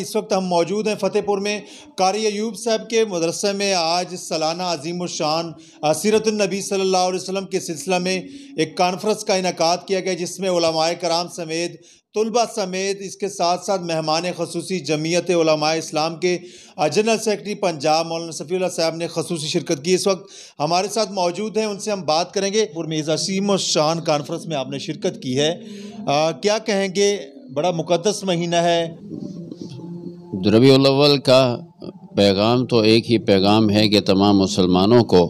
इस वक्त हम मौजूद हैं फ़तेहपुर में कारी अयूब साहब के मदरसे में आज सालाना अजीम शान सीरतनबी सल्ला वसम के सिलसिला में एक कॉन्फ्रेंस का इनका किया गया जिसमें कराम समेत तलबा समेत इसके साथ साथ मेहमान खसूसी जमीयत इस्लाम के जनरल सेक्रेटरी पंजाब मौलाना सफी साहब ने खसूस शिरकत की इस वक्त हमारे साथ मौजूद हैं उनसे हम बात करेंगे मिर्ज़ा असीम शान कॉन्फ्रेंस में आपने शिरकत की है आ, क्या कहेंगे बड़ा मुकदस महीना है रबी रबील का पैगाम तो एक ही पैगाम है कि तमाम मुसलमानों को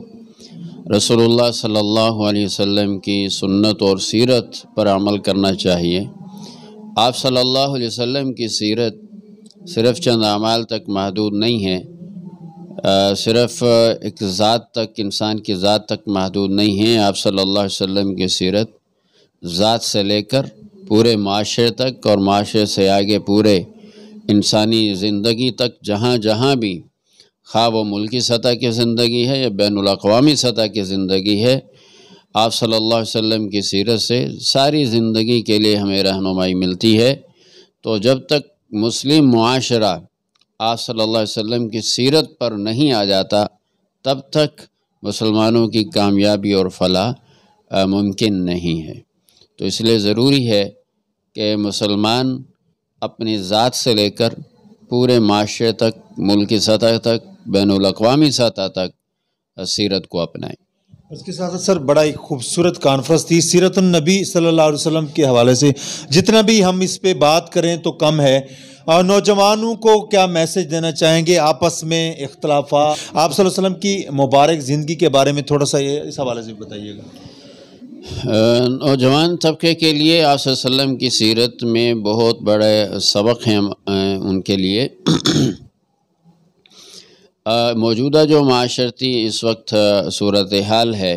रसोल्ला सल्ला वसम की सुन्नत और सीरत पर अमल करना चाहिए आप सल्ला अलैहि की सीरत सिर्फ चंद अमाल तक महदूद नहीं है सिर्फ एक ज़ात तक इंसान की ज़ात तक महदूद नहीं है आप सल्ला अलैहि की सीरत ज़ात से लेकर पूरे माशरे तक और माशरे से आगे पूरे इंसानी ज़िंदगी तक जहाँ जहाँ भी खा व मुल्की सतह की ज़िंदगी है या बैन अवी सतह की ज़िंदगी है आप सल्लल्लाहु अलैहि वसल्लम की सीरत से सारी ज़िंदगी के लिए हमें रहनुमाई मिलती है तो जब तक मुस्लिम माशरा आप सल्लल्लाहु अलैहि वसल्लम की सीरत पर नहीं आ जाता तब तक मुसलमानों की कामयाबी और फला मुमकिन नहीं है तो इसलिए ज़रूरी है कि मुसलमान अपनी ज़ात से लेकर पूरे माशरे तक मुल्क की सतह तक बैन अवी सतह तक सीरत को अपनाएं उसके साथ साथ सर बड़ा ही खूबसूरत कॉन्फ्रेंस थी सीरत नबी सल्लल्लाहु अलैहि वसल्लम के हवाले से जितना भी हम इस पे बात करें तो कम है और नौजवानों को क्या मैसेज देना चाहेंगे आपस में इख्तलाफा आप वसल्लम की मुबारक ज़िंदगी के बारे में थोड़ा सा इस हवाले से बताइएगा नौजवान तबके के लिए आप की सीरत में बहुत बड़े सबक हैं उनके लिए मौजूदा जो माशरती इस वक्त सूरत हाल है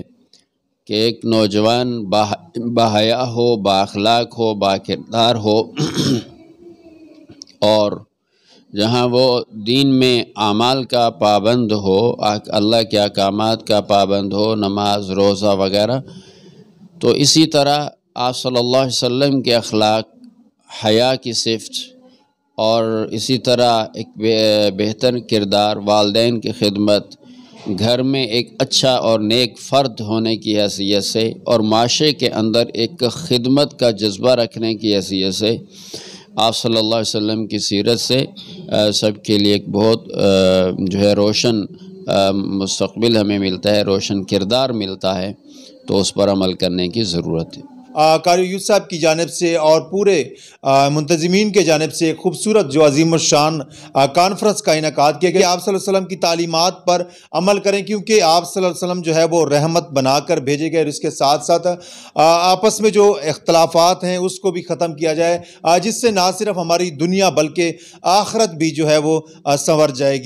कि एक नौजवान बाया बाहया हो बाखलाक हो बाकिरदार हो और जहाँ वो दीन में आमाल का पाबंद हो अल्लाह के अकाम का पाबंद हो नमाज रोज़ा वगैरह तो इसी तरह आप सल्लल्लाहु अलैहि वसल्लम के अखलाक हया की सिफ्त और इसी तरह एक बेहतर किरदार वालदेन की खिदमत घर में एक अच्छा और नेक फ़र्द होने की हैसियत से और माशरे के अंदर एक खिदमत का जज्बा रखने की हैसियत से आप सल्लल्लाहु अलैहि वसल्लम की सीरत से सबके लिए एक बहुत जो है रोशन मुस्तबिल हमें मिलता है रोशन किरदार मिलता है तो उस पर अमल करने की ज़रूरत है कारी यूथ साहब की जानब से और पूरे मुंतजमीन के जानब से एक खूबसूरत जो अजीम शान कॉन्फ्रेंस का इनका किया गया आप सल्लम की तालीमत पर अमल करें क्योंकि आप सल्लम जो है वो रहमत बनाकर भेजे गए और इसके साथ साथ आपस में जो अख्तलाफात हैं उसको भी ख़त्म किया जाए जिससे ना सिर्फ हमारी दुनिया बल्कि आखरत भी जो है वो संवर जाएगी